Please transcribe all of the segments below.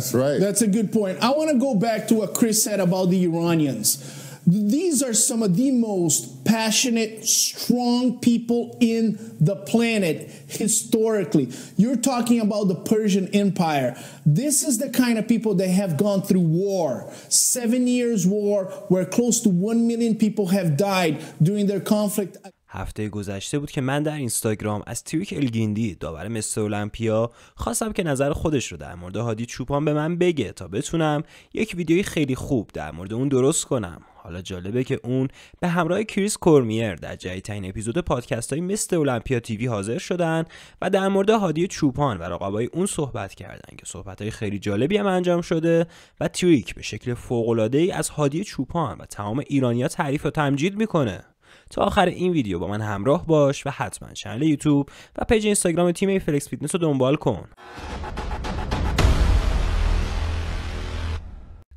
That's right. That's a good point. I want to go back to what Chris said about the Iranians. These are some of the most passionate, strong people in the planet historically. You're talking about the Persian Empire. This is the kind of people that have gone through war. Seven years war, where close to one million people have died during their conflict. هفته گذشته بود که من در اینستاگرام از تریک الگیندی داور مستر اولمپیا خواستم که نظر خودش رو در مورد هادی چوپان به من بگه تا بتونم یک ویدیوی خیلی خوب در مورد اون درست کنم حالا جالبه که اون به همراه کریس کورمیر در تین اپیزود پادکست های مستر اولمپیا تیوی حاضر شدن و در مورد هادی چوپان و رقابای اون صحبت کردن که صحبت های خیلی جالبی هم انجام شده و تریک به شکل فوق العاده ای از هادی چوپان و تمام ایرانیا تعریف و تمجید میکنه تا آخر این ویدیو با من همراه باش و حتما چنل یوتیوب و پیج اینستاگرام تیم فلکس فیتنس رو دنبال کن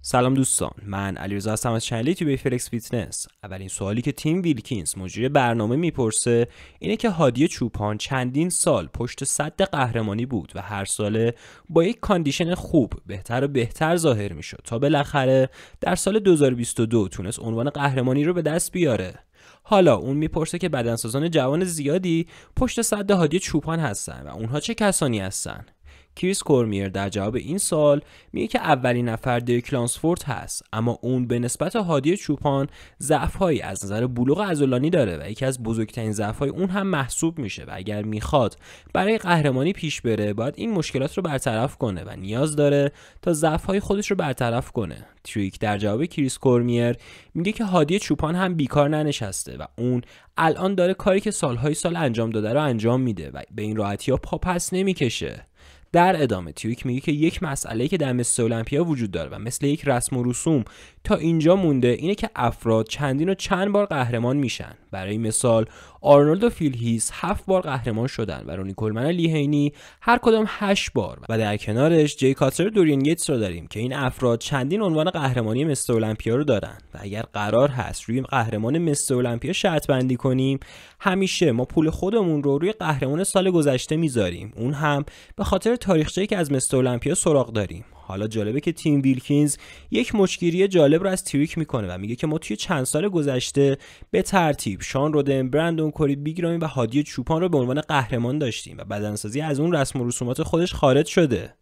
سلام دوستان من علیرضا هستم از چنل یوتیوب فلکس فیتنس اولین سوالی که تیم ویلکینز مجری برنامه میپرسه اینه که هادی چوپان چندین سال پشت صد قهرمانی بود و هر ساله با یک کاندیشن خوب بهتر و بهتر ظاهر میشد تا بالاخره در سال 2022 تونست عنوان قهرمانی رو به دست بیاره حالا اون میپرسه که بدنسازان جوان زیادی پشت صد هادی چوپان هستن و اونها چه کسانی هستن کریس کورمیر در جواب این سال میگه که اولین نفر کلانسفورد هست اما اون به نسبت هادی چوپان ضعفهایی از نظر بلوغ عضلانی داره و یکی از بزرگترین ضعفهای اون هم محسوب میشه و اگر میخواد برای قهرمانی پیش بره باید این مشکلات رو برطرف کنه و نیاز داره تا ضعفهای خودش رو برطرف کنه تریک در جواب کریس کورمیر میگه که هادی چوپان هم بیکار ننشسته و اون الان داره کاری که سالهای سال انجام داده رو انجام میده و به این راحتی ها پا نمیکشه در ادامه تیویک میگه که یک مسئله که در مثل المپیا وجود داره و مثل یک رسم و رسوم تا اینجا مونده اینه که افراد چندین و چند بار قهرمان میشن برای مثال آرنولد و فیل هیس هفت بار قهرمان شدن و رونی کلمن لیهینی هر کدام هشت بار و در کنارش جی کاتر دورین یتس رو داریم که این افراد چندین عنوان قهرمانی مستر المپیا رو دارن و اگر قرار هست روی قهرمان مستر المپیا شرط بندی کنیم همیشه ما پول خودمون رو روی قهرمان سال گذشته میذاریم اون هم به خاطر تاریخچه‌ای که از مستر المپیا سراغ داریم حالا جالبه که تیم ویلکینز یک مشکلی جالب رو از تریک میکنه و میگه که ما توی چند سال گذشته به ترتیب شان رودن، برندون کوری بیگرامی و هادی چوپان رو به عنوان قهرمان داشتیم و بدنسازی از اون رسم و رسومات خودش خارج شده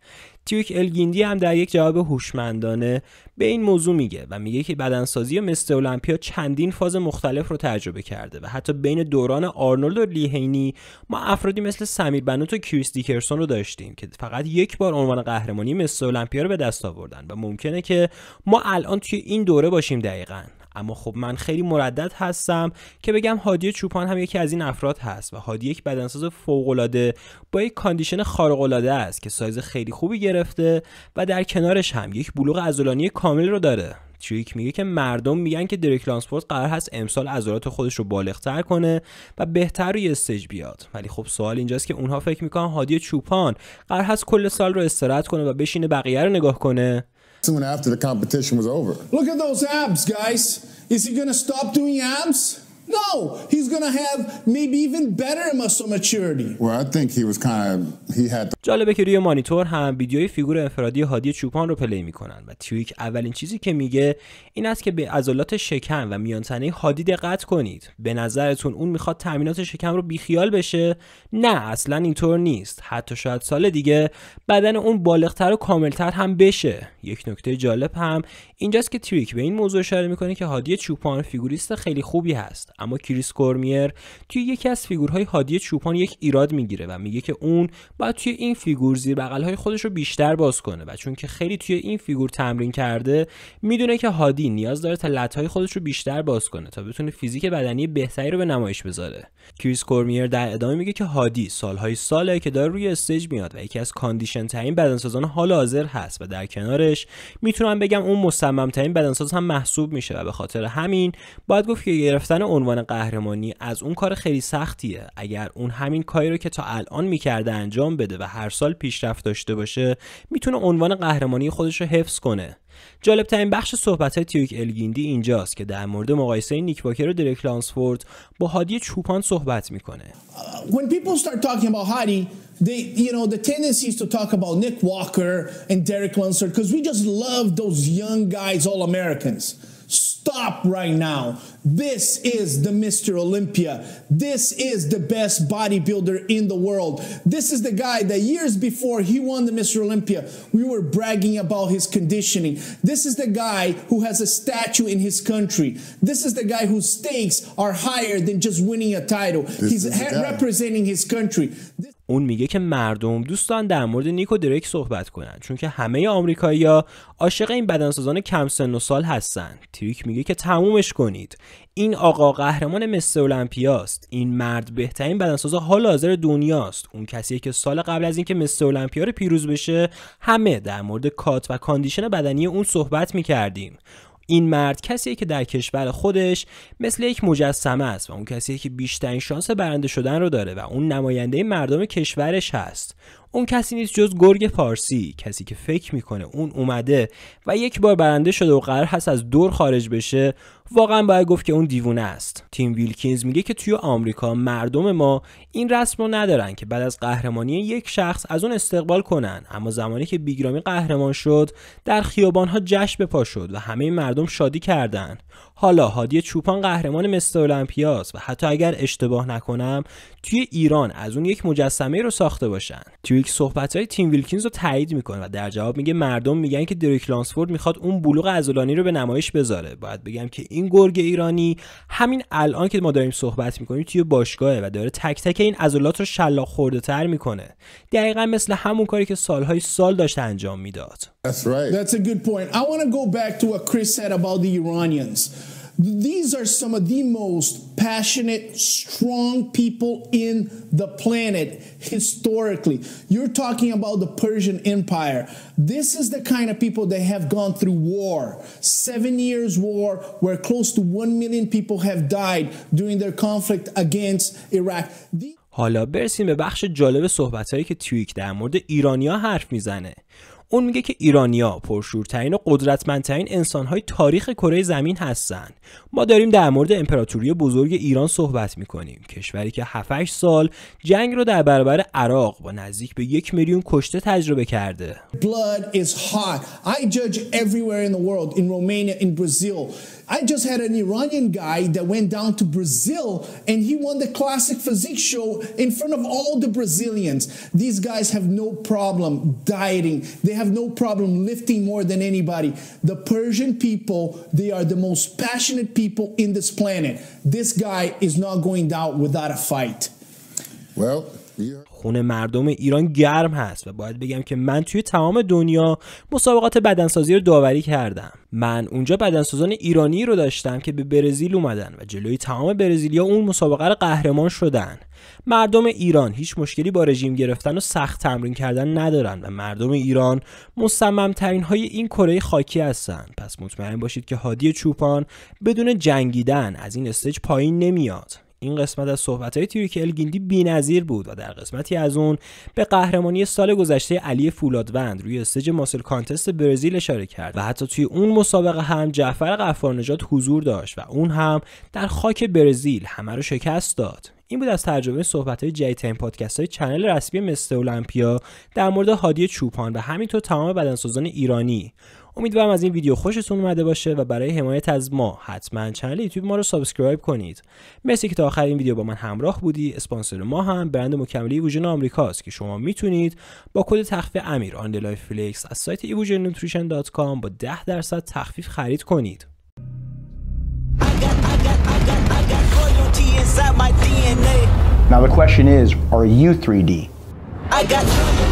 تیوک الگیندی هم در یک جواب هوشمندانه به این موضوع میگه و میگه که بدنسازی و مستر المپیا چندین فاز مختلف رو تجربه کرده و حتی بین دوران آرنولد و لیهینی ما افرادی مثل سمیر بنوت و کریس دیکرسون رو داشتیم که فقط یک بار عنوان قهرمانی مثل المپیا رو به دست آوردن و ممکنه که ما الان توی این دوره باشیم دقیقاً اما خب من خیلی مردد هستم که بگم هادی چوپان هم یکی از این افراد هست و هادی یک بدنساز فوق العاده با یک کاندیشن خارق العاده است که سایز خیلی خوبی گرفته و در کنارش هم یک بلوغ عضلانی کامل رو داره تریک میگه که مردم میگن که دریک لانسپورت قرار هست امسال عضلات خودش رو بالغتر کنه و بهتر روی استیج بیاد ولی خب سوال اینجاست که اونها فکر میکنن هادی چوپان قرار هست کل سال رو استراحت کنه و بشینه بقیه رو نگاه کنه soon after the competition was over. Look at those abs, guys. Is he gonna stop doing abs? No, he's have maybe even better muscle maturity. I think he was kind of he had جالبه که روی مانیتور هم ویدیوی فیگور انفرادی هادی چوپان رو پلی میکنن و تیویک اولین چیزی که میگه این است که به عضلات شکم و میانتنه هادی دقت کنید. به نظرتون اون میخواد تامینات شکم رو بیخیال بشه؟ نه اصلا اینطور نیست. حتی شاید سال دیگه بدن اون بالغتر و کاملتر هم بشه. یک نکته جالب هم اینجاست که تیویک به این موضوع اشاره میکنه که هادی چوپان فیگوریست خیلی خوبی هست اما کریس کورمیر توی یکی از فیگورهای هادی چوپان یک ایراد میگیره و میگه که اون باید توی این فیگور زیر بغلهای خودش رو بیشتر باز کنه و چون که خیلی توی این فیگور تمرین کرده میدونه که هادی نیاز داره تا لتهای خودش رو بیشتر باز کنه تا بتونه فیزیک بدنی بهتری رو به نمایش بذاره کریس کورمیر در ادامه میگه که هادی سالهای ساله که داره روی استیج میاد و یکی از کاندیشن ترین بدنسازان حال حاضر هست و در کنارش میتونم بگم اون مصمم ترین بدنساز هم محسوب میشه و به خاطر همین باید گفت که گرفتن عنوان قهرمانی از اون کار خیلی سختیه اگر اون همین کاری رو که تا الان میکرده انجام بده و هر سال پیشرفت داشته باشه میتونه عنوان قهرمانی خودش رو حفظ کنه جالب ترین بخش صحبت های تیوک الگیندی اینجاست که در مورد مقایسه نیک باکر و دریک لانسفورد با هادی چوپان صحبت میکنه uh, When people start talking about Hadi, they, you know, the tendency is to talk about Nick Walker and Derek Lansford because we just love those young guys, all Americans. Stop right now. This is the Mr. Olympia. This is the best bodybuilder in the world. This is the guy that years before he won the Mr. Olympia, we were bragging about his conditioning. This is the guy who has a statue in his country. This is the guy whose stakes are higher than just winning a title. This He's representing his country. This اون میگه که مردم دوستان در مورد نیکو دریک صحبت کنن چون که همه آمریکایی‌ها عاشق این بدنسازان کم سن و سال هستن تریک میگه که تمومش کنید این آقا قهرمان مستر المپیاست این مرد بهترین بدنساز حال حاضر دنیاست اون کسیه که سال قبل از اینکه مستر المپیا رو پیروز بشه همه در مورد کات و کاندیشن بدنی اون صحبت میکردیم این مرد کسیه که در کشور خودش مثل یک مجسمه است و اون کسیه که بیشترین شانس برنده شدن رو داره و اون نماینده مردم کشورش هست اون کسی نیست جز گرگ فارسی کسی که فکر میکنه اون اومده و یک بار برنده شده و قرار هست از دور خارج بشه واقعا باید گفت که اون دیوونه است تیم ویلکینز میگه که توی آمریکا مردم ما این رسم رو ندارن که بعد از قهرمانی یک شخص از اون استقبال کنن اما زمانی که بیگرامی قهرمان شد در خیابانها جشن به پا شد و همه مردم شادی کردند حالا هادی چوپان قهرمان مستر المپیاس و حتی اگر اشتباه نکنم توی ایران از اون یک مجسمه رو ساخته باشن توی یک صحبت های تیم ویلکینز رو تایید میکنه و در جواب میگه مردم میگن که دریک لانسفورد میخواد اون بلوغ عضلانی رو به نمایش بذاره باید بگم که این گرگ ایرانی همین الان که ما داریم صحبت میکنیم توی باشگاهه و داره تک تک این عضلات رو شلاق خورده تر میکنه دقیقا مثل همون کاری که سالهای سال داشت انجام میداد These are some of the most passionate, strong people in the planet historically. You're talking about the Persian Empire. This is the kind of people that have gone through war. Seven years war where close to one million people have died during their conflict against Iraq. The حالا برسیم به بخش جالب صحبتهایی که تویک در مورد ایرانیا حرف میزنه. اون میگه که ایرانیا پرشورترین و قدرتمندترین انسانهای تاریخ کره زمین هستند ما داریم در مورد امپراتوری بزرگ ایران صحبت میکنیم کشوری که 7 سال جنگ رو در برابر عراق با نزدیک به یک میلیون کشته تجربه کرده Blood is hot. I judge everywhere in the world in Romania in Brazil I just had an Iranian guy that went down to Brazil and he won the classic physique show in front of all the Brazilians. These guys have no problem dieting, they have no problem lifting more than anybody. The Persian people, they are the most passionate people in this planet. This guy is not going down without a fight. خون مردم ایران گرم هست و باید بگم که من توی تمام دنیا مسابقات بدنسازی رو داوری کردم من اونجا بدنسازان ایرانی رو داشتم که به برزیل اومدن و جلوی تمام برزیلیا اون مسابقه رو قهرمان شدن مردم ایران هیچ مشکلی با رژیم گرفتن و سخت تمرین کردن ندارن و مردم ایران ترین های این کره خاکی هستن پس مطمئن باشید که هادی چوپان بدون جنگیدن از این استیج پایین نمیاد این قسمت از صحبت های تیریک الگیندی نظیر بود و در قسمتی از اون به قهرمانی سال گذشته علی فولادوند روی استج ماسل کانتست برزیل اشاره کرد و حتی توی اون مسابقه هم جعفر نجات حضور داشت و اون هم در خاک برزیل همه رو شکست داد این بود از ترجمه صحبت های جی تیم پادکست های چنل رسمی مستر المپیا در مورد هادی چوپان و همینطور تمام بدنسازان ایرانی امیدوارم از این ویدیو خوشتون اومده باشه و برای حمایت از ما حتما چنل یوتیوب ما رو سابسکرایب کنید مرسی که تا آخر این ویدیو با من همراه بودی اسپانسر ما هم برند مکملی ایوژن است که شما میتونید با کد تخفیف امیر آن فلیکس از سایت evolutionnutrition.com با 10 درصد تخفیف خرید کنید Now the question is, are you 3D? I got